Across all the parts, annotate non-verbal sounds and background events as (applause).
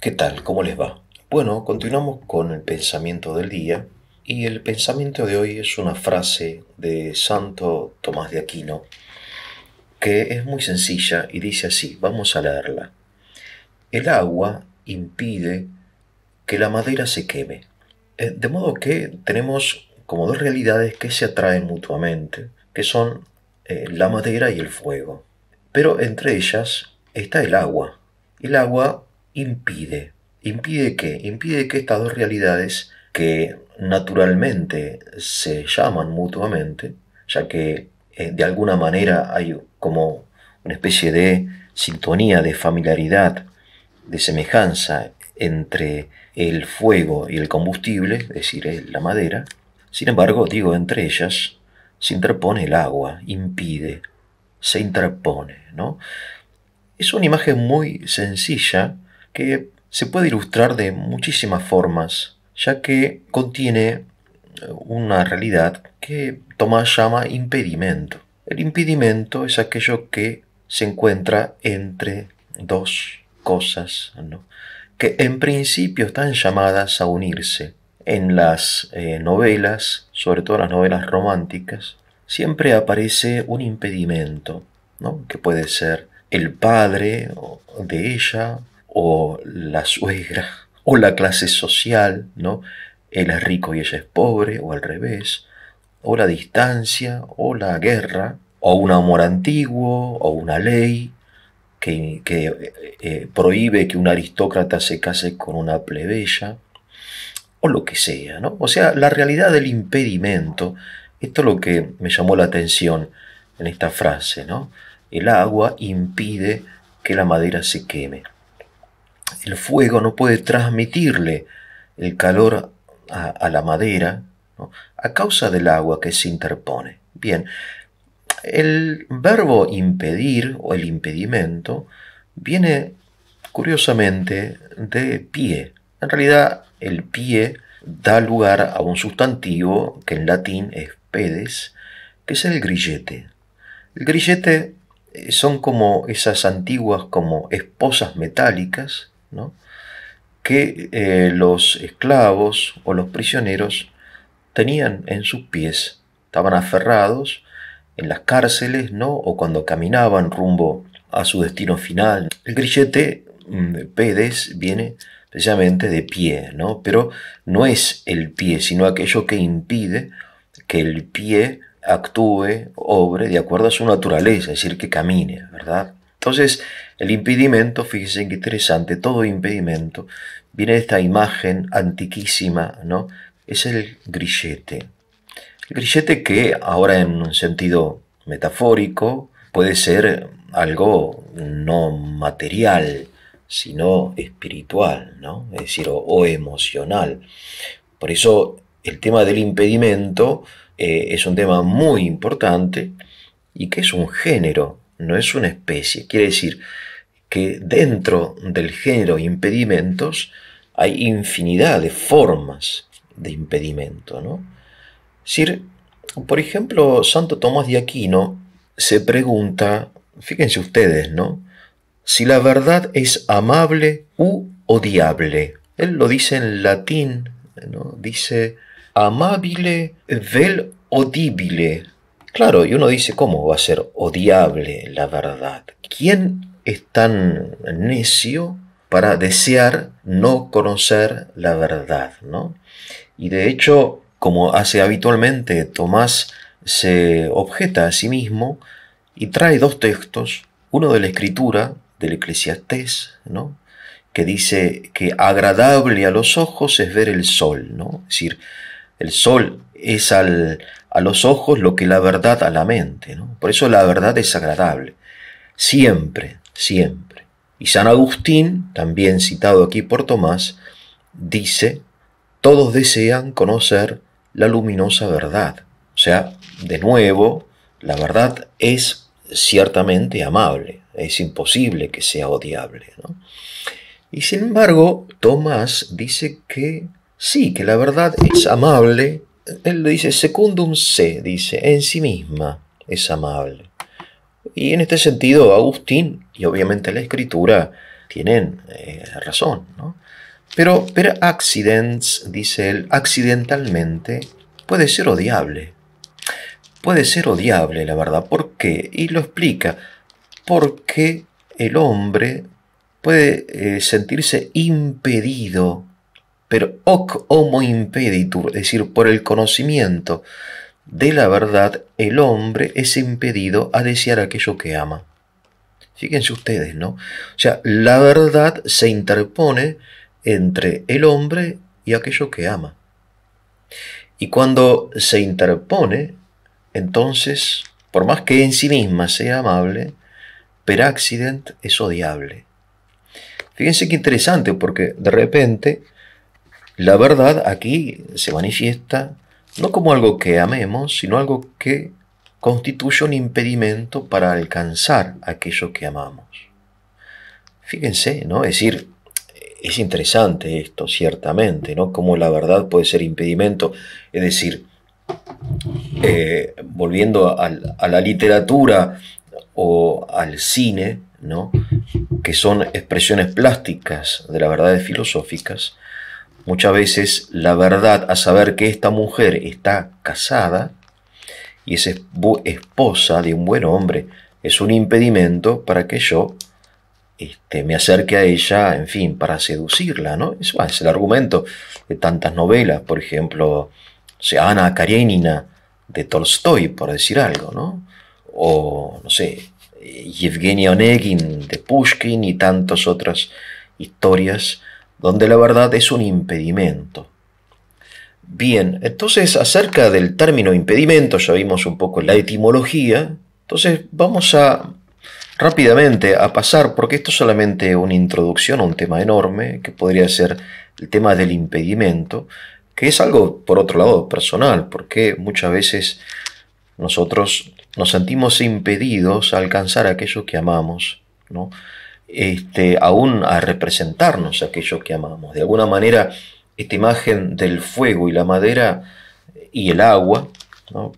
¿Qué tal? ¿Cómo les va? Bueno, continuamos con el pensamiento del día y el pensamiento de hoy es una frase de Santo Tomás de Aquino que es muy sencilla y dice así, vamos a leerla. El agua impide que la madera se queme. Eh, de modo que tenemos como dos realidades que se atraen mutuamente, que son eh, la madera y el fuego. Pero entre ellas está el agua. El agua impide? ¿Impide qué? Impide que estas dos realidades, que naturalmente se llaman mutuamente, ya que eh, de alguna manera hay como una especie de sintonía, de familiaridad, de semejanza entre el fuego y el combustible, es decir, eh, la madera. Sin embargo, digo, entre ellas se interpone el agua, impide, se interpone, ¿no? Es una imagen muy sencilla, que se puede ilustrar de muchísimas formas, ya que contiene eh, una realidad que Tomás llama impedimento. El impedimento es aquello que se encuentra entre dos cosas que en principio están llamadas a unirse. En las eh, novelas, sobre todo las novelas románticas, siempre aparece un impedimento, que puede ser el padre de ella o la suegra, o la clase social, ¿no? Él es rico y ella es pobre, o al revés, o la distancia, o la guerra, o un amor antiguo, o una ley que, eh, eh, prohíbe que un aristócrata se case con una plebeya, o lo que sea, O sea, la realidad del impedimento, esto es lo que me llamó la atención en esta frase, ¿no? El agua impide que la madera se queme el fuego no puede transmitirle el calor a, la madera a causa del agua que se interpone. Bien, el verbo impedir o el impedimento viene curiosamente de pie. En realidad el pie da lugar a un sustantivo que en latín es pedes, que es el grillete. El grillete son como esas antiguas como esposas metálicas que eh, los esclavos o los prisioneros tenían en sus pies. Estaban aferrados en las cárceles, ¿no? O cuando caminaban rumbo a su destino final. El grillete mm, de pedes viene precisamente de pie, ¿no? Pero no es el pie, sino aquello que impide que el pie actúe, obre de acuerdo a su naturaleza, es decir, que camine, ¿verdad? Entonces, el impedimento, fíjense qué interesante, todo impedimento, viene de esta imagen antiquísima, ¿no? Es el grillete. El grillete que ahora en un sentido metafórico puede ser algo no material, sino espiritual, ¿no? Es decir, o, emocional. Por eso el tema del impedimento eh, es un tema muy importante y que es un género, no es una especie. Quiere decir, que dentro del género impedimentos hay infinidad de formas de impedimento. ¿no? Es por ejemplo, Santo Tomás de Aquino se pregunta, fíjense ustedes, ¿no? Si la verdad es amable u odiable. Él lo dice en latín, ¿no? Dice amabile vel odibile. Claro, y uno dice, ¿cómo va a ser odiable la verdad? ¿Quién es tan necio para desear no conocer la verdad, ¿no? Y de hecho, como hace habitualmente, Tomás se objeta a sí mismo y trae dos textos, uno de la escritura, del eclesiastés, ¿no? que dice que agradable a los ojos es ver el sol, ¿no? Es decir, el sol es al, a los ojos lo que la verdad a la mente, ¿no? Por eso la verdad es agradable. Siempre, siempre. Y San Agustín, también citado aquí por Tomás, dice, todos desean conocer la luminosa verdad. O sea, de nuevo, la verdad es ciertamente amable, es imposible que sea odiable. Y sin embargo, Tomás dice que sí, que la verdad es amable. Él lo dice, secundum se, dice, en sí misma es amable. Y en este sentido, Agustín y obviamente la escritura tienen eh, razón. ¿no? Pero per accidents, dice él, accidentalmente puede ser odiable. Puede ser odiable, la verdad. ¿Por qué? Y lo explica. Porque el hombre puede eh, sentirse impedido, pero hoc homo impeditur, es decir, por el conocimiento de la verdad, el hombre es impedido a desear aquello que ama. Fíjense ustedes, ¿no? O sea, la verdad se interpone entre el hombre y aquello que ama. Y cuando se interpone, entonces, por más que en sí misma sea amable, per accident es odiable. Fíjense qué interesante, porque de repente la verdad aquí se manifiesta no como algo que amemos, sino algo que constituye un impedimento para alcanzar aquello que amamos. Fíjense, ¿no? Es decir, es interesante esto, ciertamente, ¿no? Cómo la verdad puede ser impedimento. Es decir, eh, volviendo a, la literatura o al cine, ¿no? que son expresiones plásticas de las verdades filosóficas, muchas veces la verdad a saber que esta mujer está casada y es esposa de un buen hombre es un impedimento para que yo este, me acerque a ella, en fin, para seducirla, ¿no? Eso es el argumento de tantas novelas, por ejemplo, Ana Karenina de Tolstoy, por decir algo, ¿no? O, no sé, Evgenia Onegin de Pushkin y tantas otras historias donde la verdad es un impedimento. Bien, entonces acerca del término impedimento, ya vimos un poco la etimología, entonces vamos a rápidamente a pasar, porque esto es solamente una introducción a un tema enorme, que podría ser el tema del impedimento, que es algo, por otro lado, personal, porque muchas veces nosotros nos sentimos impedidos a alcanzar aquello que amamos, ¿no? Este, aún a representarnos aquello que amamos. De alguna manera, esta imagen del fuego y la madera eh, y el agua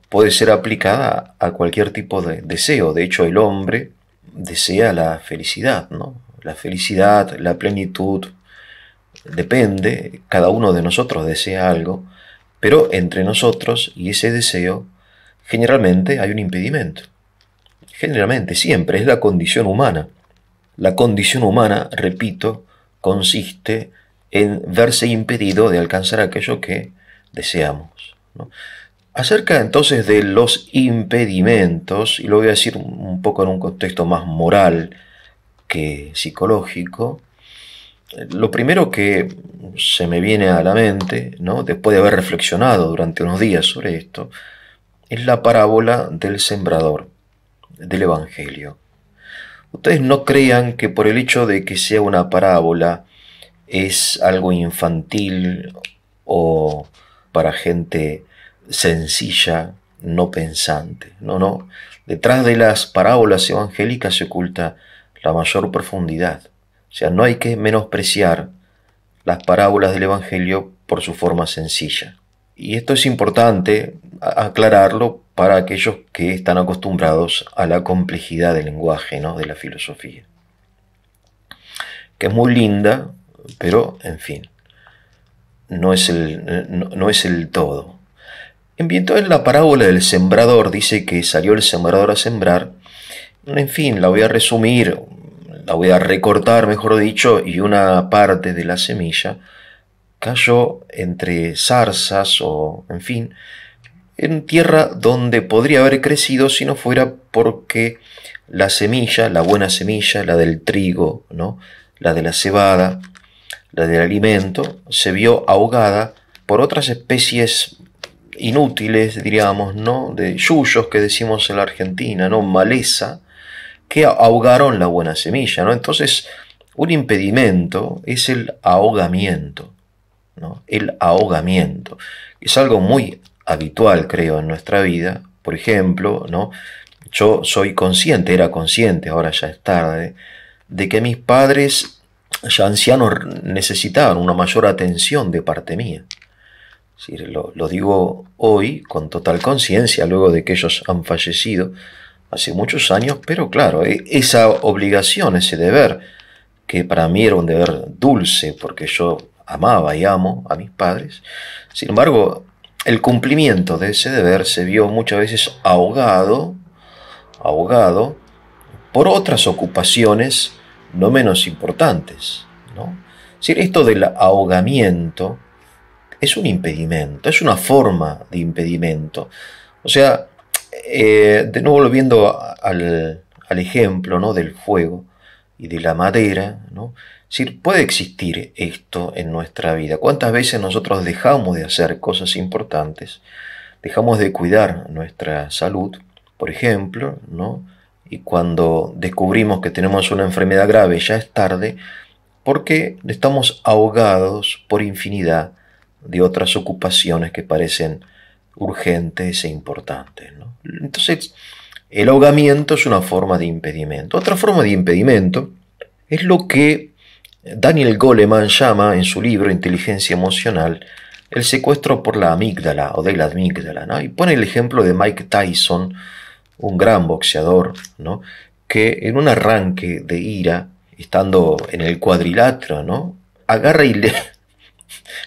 puede ser aplicada a cualquier tipo de deseo. De hecho, el hombre desea la felicidad, ¿no? la felicidad, la plenitud, depende, cada uno de nosotros desea algo, pero entre nosotros y ese deseo generalmente hay un impedimento. Generalmente, siempre, es la condición humana. La condición humana, repito, consiste en verse impedido de alcanzar aquello que deseamos. Acerca entonces de los impedimentos, y lo voy a decir un poco en un contexto más moral que psicológico, lo primero que se me viene a la mente, ¿no? después de haber reflexionado durante unos días sobre esto, es la parábola del sembrador del Evangelio. Ustedes no crean que por el hecho de que sea una parábola es algo infantil o para gente sencilla, no pensante. No, no. Detrás de las parábolas evangélicas se oculta la mayor profundidad. O sea, no hay que menospreciar las parábolas del Evangelio por su forma sencilla. Y esto es importante aclararlo para aquellos que están acostumbrados a la complejidad del lenguaje, de la filosofía. Que es muy linda, pero en fin, no es el, no, no es el todo. Entonces la parábola del sembrador dice que salió el sembrador a sembrar. En fin, la voy a resumir, la voy a recortar, mejor dicho, y una parte de la semilla cayó entre zarzas o, en fin, en tierra donde podría haber crecido si no fuera porque la semilla, la buena semilla, la del trigo, ¿no? la de la cebada, la del alimento, se vio ahogada por otras especies inútiles, diríamos, ¿no? de yuyos que decimos en la Argentina, ¿no? maleza, que ahogaron la buena semilla. ¿no? Entonces, un impedimento es el ahogamiento, ¿no? el ahogamiento. Es algo muy habitual, creo, en nuestra vida. Por ejemplo, ¿no? yo soy consciente, era consciente, ahora ya es tarde, de que mis padres ya ancianos necesitaban una mayor atención de parte mía. lo, lo digo hoy con total conciencia, luego de que ellos han fallecido hace muchos años, pero claro, e, esa obligación, ese deber, que para mí era un deber dulce, porque yo amaba y amo a mis padres, sin embargo, el cumplimiento de ese deber se vio muchas veces ahogado, ahogado por otras ocupaciones no menos importantes. ¿no? esto del ahogamiento es un impedimento, es una forma de impedimento. O sea, eh, de nuevo volviendo al, al ejemplo ¿no? del fuego y de la madera, ¿no? puede existir esto en nuestra vida. ¿Cuántas veces nosotros dejamos de hacer cosas importantes? Dejamos de cuidar nuestra salud, por ejemplo, ¿no? Y cuando descubrimos que tenemos una enfermedad grave ya es tarde porque estamos ahogados por infinidad de otras ocupaciones que parecen urgentes e importantes. Entonces, el ahogamiento es una forma de impedimento. Otra forma de impedimento es lo que Daniel Goleman llama en su libro Inteligencia Emocional el secuestro por la amígdala o de la amígdala, y pone el ejemplo de Mike Tyson, un gran boxeador, que en un arranque de ira, estando en el cuadrilátero, ¿no? agarra y le...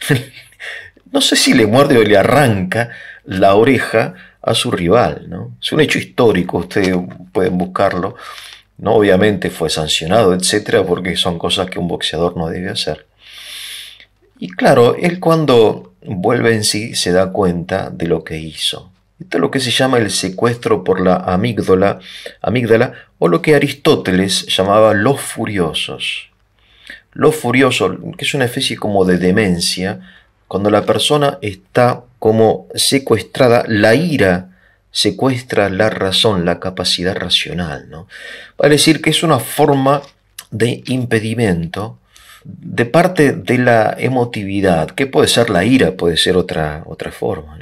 (laughs) no sé si le muerde o le arranca la oreja a su rival. ¿no? Es un hecho histórico, ustedes pueden buscarlo. ¿no? Obviamente fue sancionado, etcétera, porque son cosas que un boxeador no debe hacer. Y claro, él cuando vuelve en sí se da cuenta de lo que hizo. Esto es lo que se llama el secuestro por la amígdala, amígdala o lo que Aristóteles llamaba los furiosos. Los furiosos, que es una especie como de demencia, cuando la persona está como secuestrada, la ira secuestra la razón, la capacidad racional. ¿no? Para decir que es una forma de impedimento de parte de la emotividad, que puede ser la ira, puede ser otra, otra forma.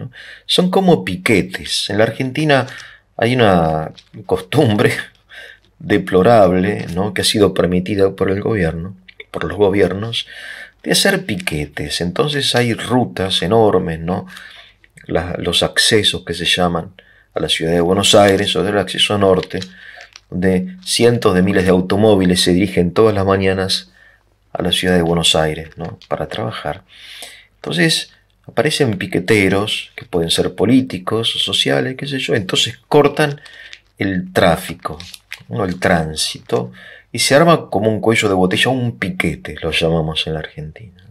Son como piquetes. En la Argentina hay una costumbre (laughs) deplorable ¿no? que ha sido permitida por el gobierno, por los gobiernos, de hacer piquetes. Entonces hay rutas enormes, ¿no? los accesos que se llaman, a la ciudad de Buenos Aires o del acceso norte, donde cientos de miles de automóviles se dirigen todas las mañanas a la ciudad de Buenos Aires ¿no? para trabajar. Entonces aparecen piqueteros, que pueden ser políticos o sociales, qué sé yo, entonces cortan el tráfico, ¿no? el tránsito, y se arma como un cuello de botella, un piquete, lo llamamos en la Argentina.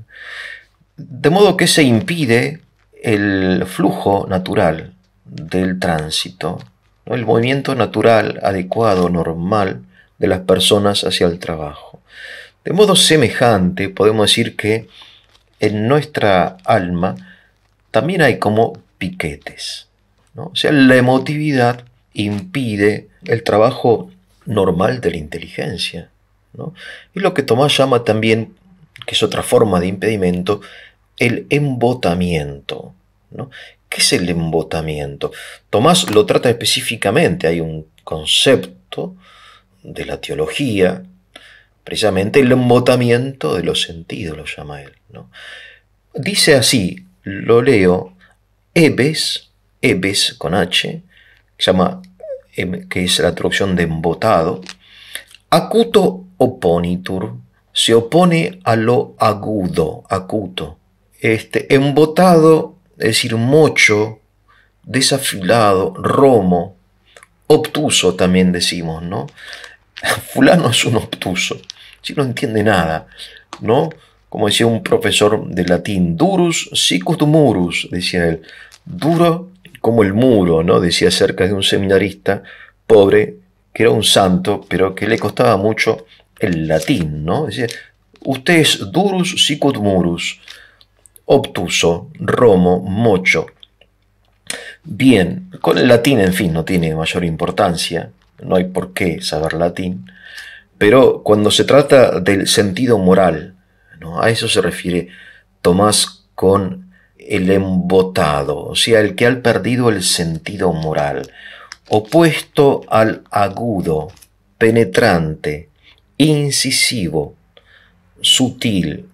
De modo que se impide el flujo natural del tránsito, el movimiento natural, adecuado, normal de las personas hacia el trabajo. De modo semejante, podemos decir que en nuestra alma también hay como piquetes. O sea, la emotividad impide el trabajo normal de la inteligencia. Y lo que Tomás llama también, que es otra forma de impedimento, el embotamiento, ¿no? ¿Qué es el embotamiento? Tomás lo trata específicamente, hay un concepto de la teología, precisamente el embotamiento de los sentidos, lo llama él. Dice así, lo leo, Ebes, Ebes con H, que, llama, em, que es la traducción de embotado, acuto oponitur, se opone a lo agudo, acuto. Este, embotado es decir, mocho, desafilado, romo, obtuso también decimos, ¿no? (laughs) Fulano es un obtuso, si no entiende nada, ¿no? Como decía un profesor de latín, durus sicut murus, decía él, duro como el muro, ¿no? Decía acerca de un seminarista pobre que era un santo, pero que le costaba mucho el latín, ¿no? Decía, usted es durus sicut murus, obtuso, romo, mocho. Bien, con el latín, en fin, no tiene mayor importancia, no hay por qué saber latín, pero cuando se trata del sentido moral, a eso se refiere Tomás con el embotado, o sea, el que ha perdido el sentido moral, opuesto al agudo, penetrante, incisivo, sutil,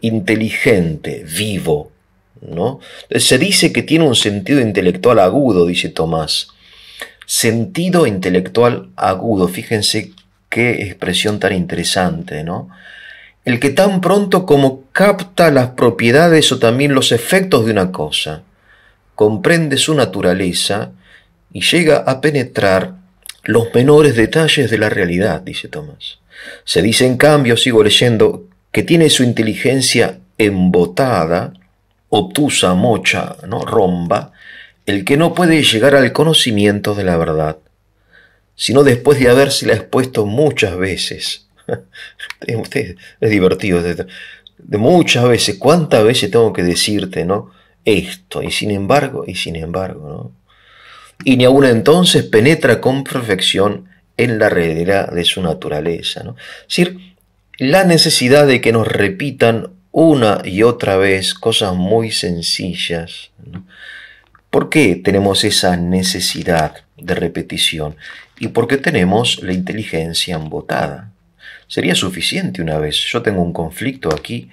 inteligente, vivo. ¿no? Se dice que tiene un sentido intelectual agudo, dice Tomás. Sentido intelectual agudo, fíjense qué expresión tan interesante, ¿no? El que tan pronto como capta las propiedades o también los efectos de una cosa, comprende su naturaleza y llega a penetrar los menores detalles de la realidad, dice Tomás. Se dice en cambio, sigo leyendo, que tiene su inteligencia embotada, obtusa, mocha, ¿no? romba, el que no puede llegar al conocimiento de la verdad, sino después de habérsela expuesto muchas veces. (laughs) es divertido. De muchas veces, ¿cuántas veces tengo que decirte, no? Esto, y sin embargo, y sin embargo, ¿no? Y ni aún entonces penetra con perfección en la realidad de su naturaleza, ¿no? Es decir, la necesidad de que nos repitan una y otra vez cosas muy sencillas. ¿Por qué tenemos esa necesidad de repetición? ¿Y por qué tenemos la inteligencia embotada? Sería suficiente una vez. Yo tengo un conflicto aquí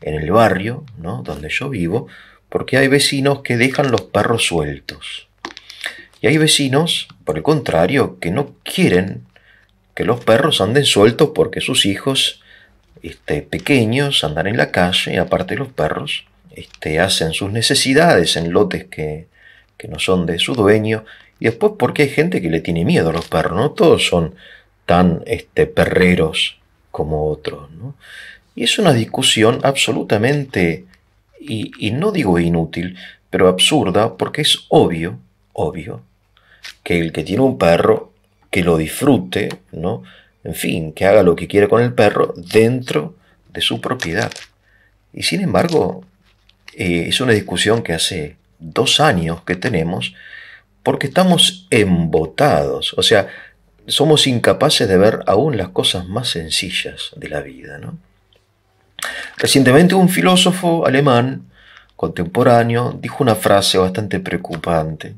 en el barrio, donde yo vivo, porque hay vecinos que dejan los perros sueltos. Y hay vecinos, por el contrario, que no quieren que los perros anden sueltos porque sus hijos este, pequeños, andan en la calle, aparte los perros este, hacen sus necesidades en lotes que, que no son de su dueño, y después porque hay gente que le tiene miedo a los perros, no todos son tan este, perreros como otros. ¿no? Y es una discusión absolutamente, y, y no digo inútil, pero absurda, porque es obvio, obvio, que el que tiene un perro, que lo disfrute, ¿no? en fin, que haga lo que quiera con el perro dentro de su propiedad. Y sin embargo, eh, es una discusión que hace dos años que tenemos porque estamos embotados, o sea, somos incapaces de ver aún las cosas más sencillas de la vida. Recientemente un filósofo alemán contemporáneo dijo una frase bastante preocupante.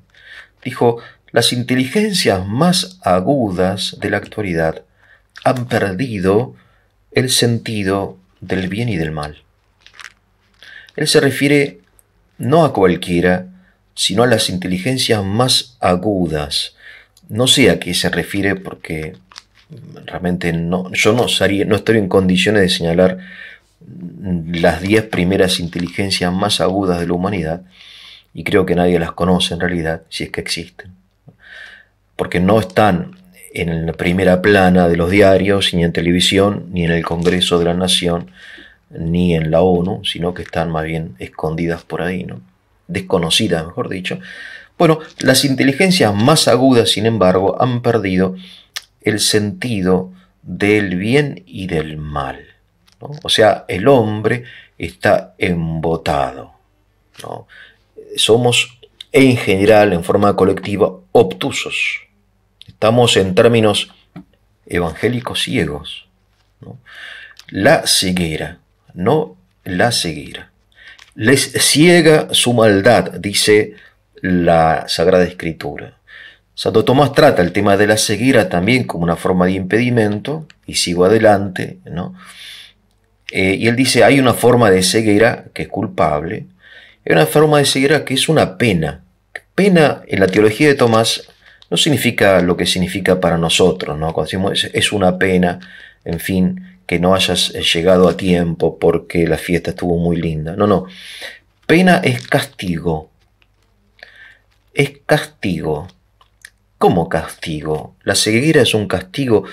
Dijo, las inteligencias más agudas de la actualidad han perdido el sentido del bien y del mal. Él se refiere no a cualquiera, sino a las inteligencias más agudas. No sé a qué se refiere porque realmente no, yo no, estaría, no estoy en condiciones de señalar las diez primeras inteligencias más agudas de la humanidad y creo que nadie las conoce en realidad, si es que existen, porque no están en la primera plana de los diarios, ni en televisión, ni en el Congreso de la Nación, ni en la ONU, sino que están más bien escondidas por ahí, ¿no? desconocidas, mejor dicho. Bueno, las inteligencias más agudas, sin embargo, han perdido el sentido del bien y del mal. O sea, el hombre está embotado. ¿no? Somos, en general, en forma colectiva, obtusos. Estamos en términos evangélicos ciegos. La ceguera, no la ceguera. Les ciega su maldad, dice la Sagrada Escritura. Santo Tomás trata el tema de la ceguera también como una forma de impedimento, y sigo adelante, ¿no? Eh, y él dice, hay una forma de ceguera que es culpable, hay una forma de ceguera que es una pena. Pena en la teología de Tomás no significa lo que significa para nosotros, ¿no? Cuando decimos es una pena, en fin, que no hayas eh, llegado a tiempo porque la fiesta estuvo muy linda. No, no. Pena es castigo. Es castigo. ¿Cómo castigo? ¿La ceguera es un castigo?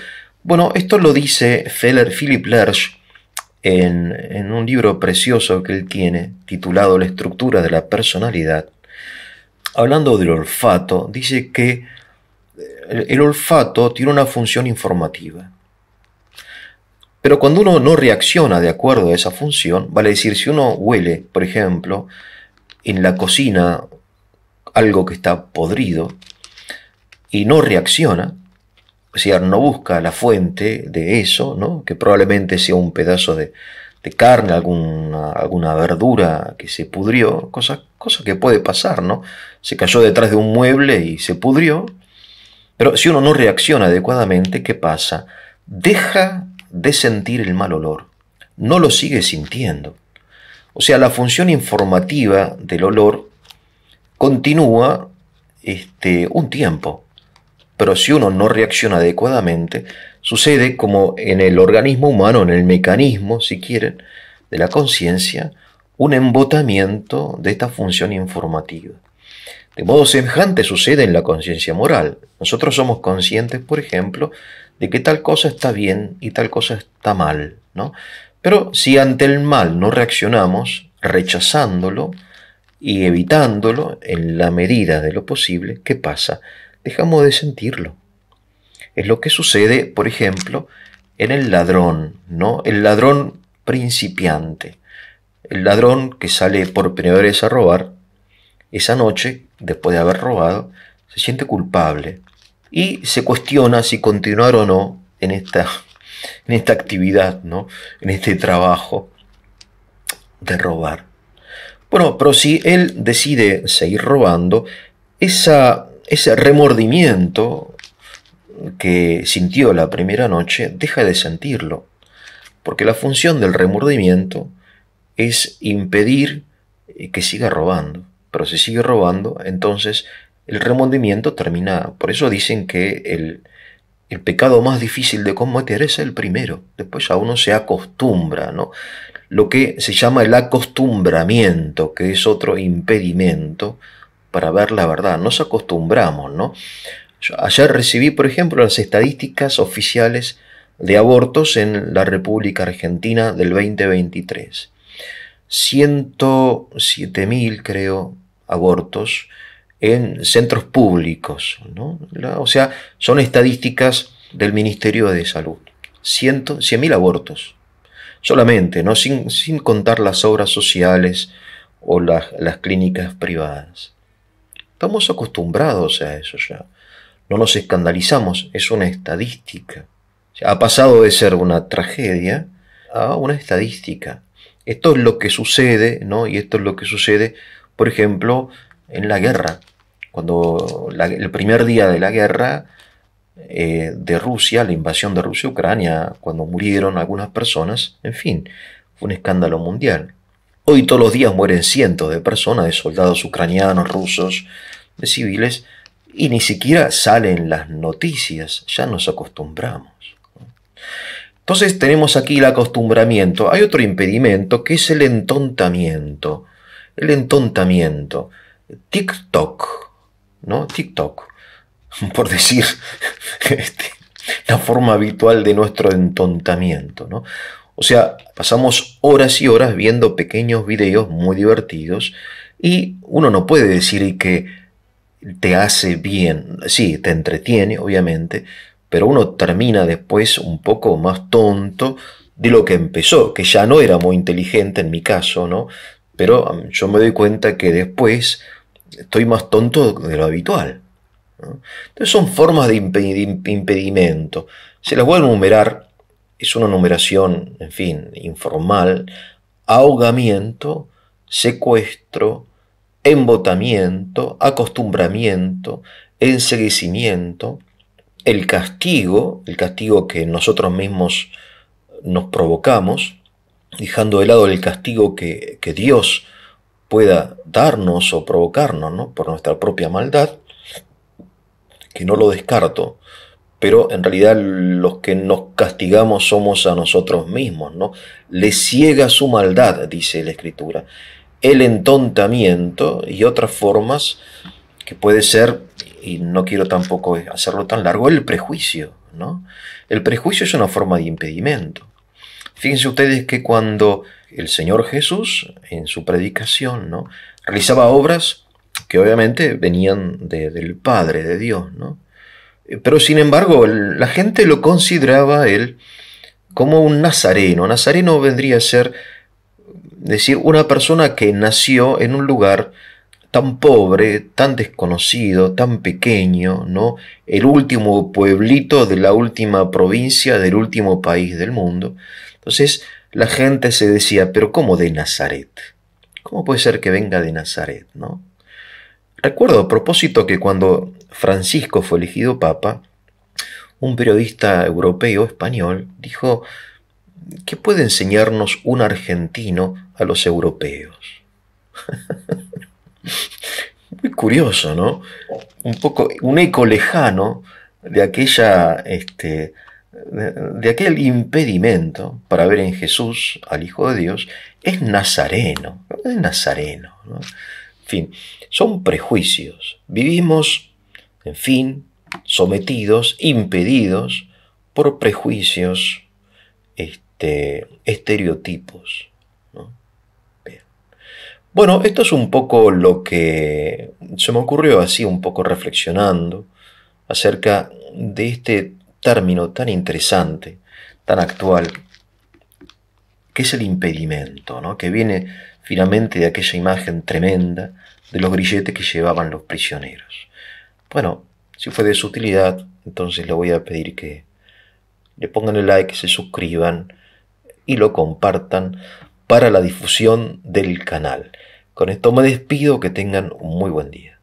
Bueno, esto lo dice Feller, Philip Lersch en un libro precioso que él tiene titulado La estructura de la personalidad hablando del olfato, dice que el, olfato tiene una función informativa. Pero cuando uno no reacciona de acuerdo a esa función, vale decir, si uno huele, por ejemplo, en la cocina algo que está podrido y no reacciona, o sea, no busca la fuente de eso, ¿no? que probablemente sea un pedazo de, carne, alguna, verdura que se pudrió, cosa, cosa que puede pasar, ¿no? Se cayó detrás de un mueble y se pudrió, pero si uno no reacciona adecuadamente, ¿qué pasa? Deja de sentir el mal olor, no lo sigue sintiendo. O sea, la función informativa del olor continúa este, un tiempo, pero si uno no reacciona adecuadamente, sucede como en el organismo humano, en el mecanismo, si quieren, de la conciencia, un embotamiento de esta función informativa. De modo semejante sucede en la conciencia moral. Nosotros somos conscientes, por ejemplo, de que tal cosa está bien y tal cosa está mal, ¿no? Pero si ante el mal no reaccionamos, rechazándolo y evitándolo en la medida de lo posible, ¿qué pasa? Dejamos de sentirlo. Es lo que sucede, por ejemplo, en el ladrón, ¿no? El ladrón principiante. El ladrón que sale por primera vez a robar esa noche, después de haber robado, se siente culpable y se cuestiona si continuar o no en esta, (laughs) en esta actividad, ¿no? en este trabajo de robar. Bueno, pero si él decide seguir robando, ese remordimiento que sintió la primera noche deja de sentirlo, porque la función del remordimiento es impedir que siga robando pero se sigue robando, entonces el remordimiento termina. Por eso dicen que el, pecado más difícil de cometer es el primero. Después ya uno se acostumbra, ¿no? Lo que se llama el acostumbramiento, que es otro impedimento para ver la verdad. Nos acostumbramos, ¿no? ayer recibí, por ejemplo, las estadísticas oficiales de abortos en la República Argentina del 2023. 107.000, creo, abortos en centros públicos. ¿no? o sea, son estadísticas del Ministerio de Salud. 100.000 abortos solamente, ¿no? Sin, contar las obras sociales o las, clínicas privadas. Estamos acostumbrados a eso ya. No nos escandalizamos, es una estadística. ha pasado de ser una tragedia a una estadística. Esto es lo que sucede, ¿no? Y esto es lo que sucede, por ejemplo, en la guerra. Cuando el primer día de la guerra eh, de Rusia, la invasión de Rusia a Ucrania, cuando murieron algunas personas, en fin, fue un escándalo mundial. Hoy todos los días mueren cientos de personas, de soldados ucranianos, rusos, de civiles, y ni siquiera salen las noticias, ya nos acostumbramos. Entonces tenemos aquí el acostumbramiento. Hay otro impedimento que es el entontamiento. El entontamiento. TikTok, ¿no? TikTok, (laughs) por decir (laughs) este, la forma habitual de nuestro entontamiento, ¿no? O sea, pasamos horas y horas viendo pequeños videos muy divertidos y uno no puede decir que te hace bien, sí, te entretiene, obviamente, pero uno termina después un poco más tonto de lo que empezó, que ya no era muy inteligente en mi caso, ¿no? Pero yo me doy cuenta que después estoy más tonto de lo habitual. Entonces son formas de impedimento. Se las voy a enumerar, es una numeración, en fin, informal, ahogamiento, secuestro, embotamiento, acostumbramiento, enseguecimiento, el castigo, el castigo que nosotros mismos nos provocamos, dejando de lado el castigo que, Dios pueda darnos o provocarnos por nuestra propia maldad, que no lo descarto, pero en realidad los que nos castigamos somos a nosotros mismos, ¿no? Le ciega su maldad, dice la Escritura, el entontamiento y otras formas que puede ser y no quiero tampoco hacerlo tan largo, el prejuicio. ¿no? El prejuicio es una forma de impedimento. Fíjense ustedes que cuando el Señor Jesús, en su predicación, ¿no? realizaba obras que obviamente venían del Padre, de Dios, ¿no? pero sin embargo la gente lo consideraba él como un nazareno. Nazareno vendría a ser, decir, una persona que nació en un lugar tan pobre, tan desconocido, tan pequeño, ¿no? El último pueblito de la última provincia del último país del mundo. Entonces la gente se decía, pero ¿cómo de Nazaret? ¿Cómo puede ser que venga de Nazaret, no? Recuerdo a propósito que cuando Francisco fue elegido papa, un periodista europeo español dijo, ¿qué puede enseñarnos un argentino a los europeos? (laughs) Muy curioso, ¿no? Un poco, un eco lejano de aquella, este, de, aquel impedimento para ver en Jesús, al Hijo de Dios, es nazareno, es nazareno, ¿no? En fin, son prejuicios. Vivimos, en fin, sometidos, impedidos por prejuicios, este, estereotipos. ¿no? Bueno, esto es un poco lo que se me ocurrió así, un poco reflexionando acerca de este término tan interesante, tan actual, que es el impedimento, ¿no? que viene finalmente de aquella imagen tremenda de los grilletes que llevaban los prisioneros. Bueno, si fue de su utilidad, entonces le voy a pedir que le pongan el like, se suscriban y lo compartan para la difusión del canal. Con esto me despido, que tengan un muy buen día.